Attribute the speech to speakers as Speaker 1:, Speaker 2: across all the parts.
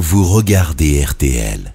Speaker 1: vous regardez RTL.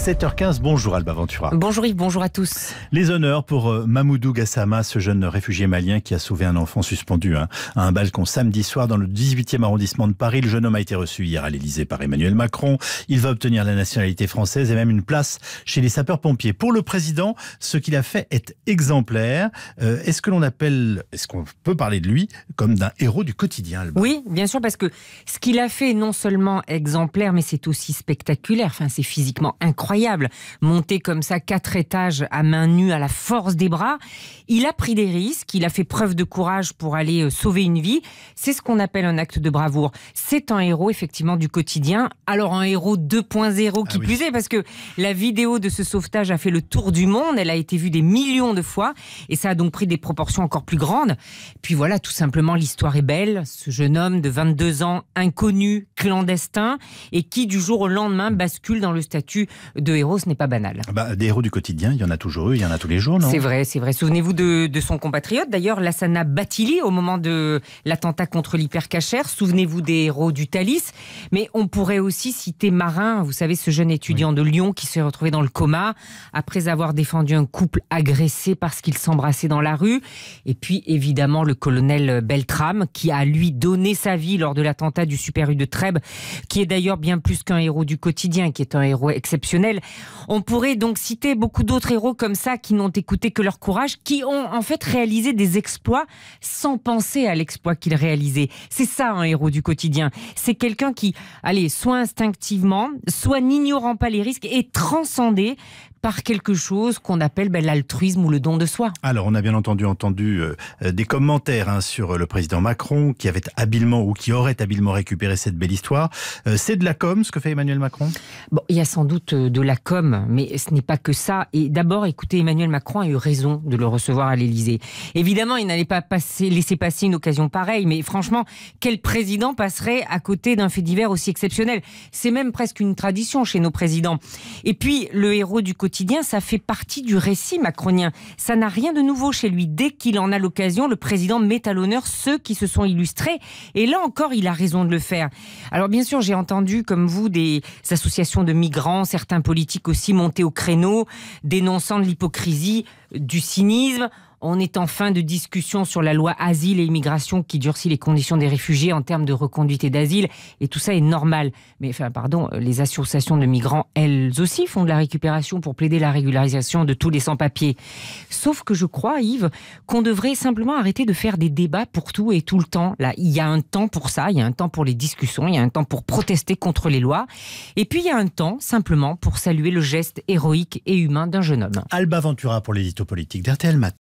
Speaker 1: 7h15, bonjour Alba Ventura. Bonjour Yves, bonjour à tous. Les honneurs pour euh, Mamoudou Gassama, ce jeune réfugié malien qui a sauvé un enfant suspendu hein, à un balcon samedi soir dans le 18e arrondissement de Paris. Le jeune homme a été reçu hier à l'Elysée par Emmanuel Macron. Il va obtenir la nationalité française et même une place chez les sapeurs-pompiers. Pour le président, ce qu'il a fait est exemplaire. Euh, est-ce que l'on appelle, est-ce qu'on
Speaker 2: peut parler de lui comme d'un héros du quotidien Alba Oui, bien sûr, parce que ce qu'il a fait est non seulement exemplaire, mais c'est aussi spectaculaire. Enfin, c'est physiquement incroyable incroyable, monter comme ça quatre étages à main nue, à la force des bras. Il a pris des risques, il a fait preuve de courage pour aller euh, sauver une vie. C'est ce qu'on appelle un acte de bravoure. C'est un héros effectivement du quotidien. Alors un héros 2.0 qui ah plus est, parce que la vidéo de ce sauvetage a fait le tour du monde, elle a été vue des millions de fois, et ça a donc pris des proportions encore plus grandes. Puis voilà, tout simplement, l'histoire est belle. Ce jeune homme de 22 ans, inconnu, clandestin, et qui du jour au lendemain bascule dans le statut deux héros, ce n'est pas banal.
Speaker 1: Ah bah, des héros du quotidien, il y en a toujours eu, il y en a tous les jours, non C'est vrai,
Speaker 2: c'est vrai. Souvenez-vous de, son compatriote, d'ailleurs, Lassana Batili, au moment de l'attentat contre l'hypercachère. Souvenez-vous des héros du Thalys. Mais on pourrait aussi citer Marin, vous savez, ce jeune étudiant de Lyon qui s'est retrouvé dans le coma après avoir défendu un couple agressé parce qu'il s'embrassait dans la rue. Et puis, évidemment, le colonel beltram qui a lui donné sa vie lors de l'attentat du Super U de Trèbes, qui est d'ailleurs bien plus qu'un héros du quotidien, qui est un héros exceptionnel on pourrait donc citer beaucoup d'autres héros comme ça qui n'ont écouté que leur courage, qui ont en fait réalisé des exploits sans penser à l'exploit qu'ils réalisaient. C'est ça un héros du quotidien. C'est quelqu'un qui, allez, soit instinctivement, soit n'ignorant pas les risques, est transcendé par quelque chose qu'on appelle ben, l'altruisme ou le don de soi.
Speaker 1: Alors, on a bien entendu entendu euh, euh, des commentaires hein, sur euh, le président Macron qui avait habilement ou qui aurait habilement récupéré cette belle histoire.
Speaker 2: c'est de la com, ce que fait Emmanuel Macron Bon, il y a sans doute de la com, mais ce n'est pas que ça. Et d'abord, écoutez, Emmanuel Macron a eu raison de le recevoir à l'Élysée. Évidemment, il n'allait pas passer, laisser passer une occasion pareille, mais franchement, quel président passerait à côté d'un fait divers aussi exceptionnel C'est même presque une tradition chez nos présidents. Et puis, le héros du côté ça fait partie du récit macronien. Ça n'a rien de nouveau chez lui. Dès qu'il en a l'occasion, le président met à l'honneur ceux qui se sont illustrés. Et là encore, il a raison de le faire. Alors bien sûr, j'ai entendu, comme vous, des associations de migrants, certains politiques aussi montés au créneau, dénonçant de l'hypocrisie du cynisme. On est en fin de discussion sur la loi asile et immigration qui durcit les conditions des réfugiés en termes de reconduite et d'asile. Et tout ça est normal. Mais enfin, pardon, les associations de migrants, elles aussi font de la récupération pour plaider la régularisation de tous les sans-papiers. Sauf que je crois, Yves, qu'on devrait simplement arrêter de faire des débats pour tout et tout le temps. Là, il y a un temps pour ça, il y a un temps pour les discussions, il y a un temps pour protester contre les lois. Et puis, il y a un temps simplement pour saluer le geste héroïque et humain d'un jeune homme. Alba Ventura pour l'édito politique d'Artelmat.